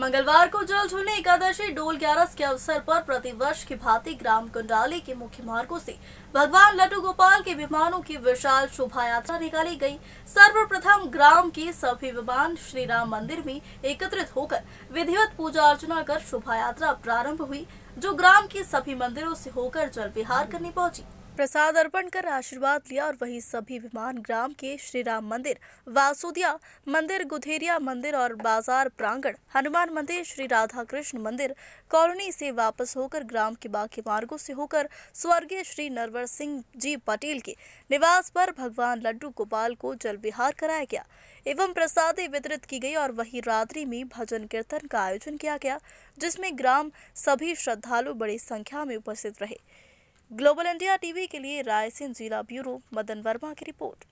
मंगलवार को जल झूलने एकादशी डोल ग्यारस के अवसर पर प्रतिवर्ष की भांति ग्राम कुंडाली के मुख्य मार्गों से भगवान लड्डू गोपाल के विमानों की विशाल शोभा यात्रा निकाली गई सर्वप्रथम ग्राम के सभी विमान श्री राम मंदिर में एकत्रित होकर विधिवत पूजा अर्चना कर शोभा यात्रा प्रारंभ हुई जो ग्राम के सभी मंदिरों से होकर जल विहार करने पहुंची प्रसाद अर्पण कर आशीर्वाद लिया और वहीं सभी विमान ग्राम के श्री राम मंदिर वासुदिया मंदिर गुधेरिया मंदिर और बाजार प्रांगण हनुमान मंदिर श्री राधा कृष्ण मंदिर कॉलोनी से वापस होकर ग्राम के बाकी मार्गो से होकर स्वर्गीय श्री नरवर सिंह जी पटेल के निवास पर भगवान लड्डू गोपाल को जल विहार कराया गया एवं प्रसादे वितरित की गई और वही रात्रि में भजन कीर्तन का आयोजन किया गया जिसमें ग्राम सभी श्रद्धालु बड़ी संख्या में उपस्थित रहे ग्लोबल इंडिया टीवी के लिए रायसेन जिला ब्यूरो मदन वर्मा की रिपोर्ट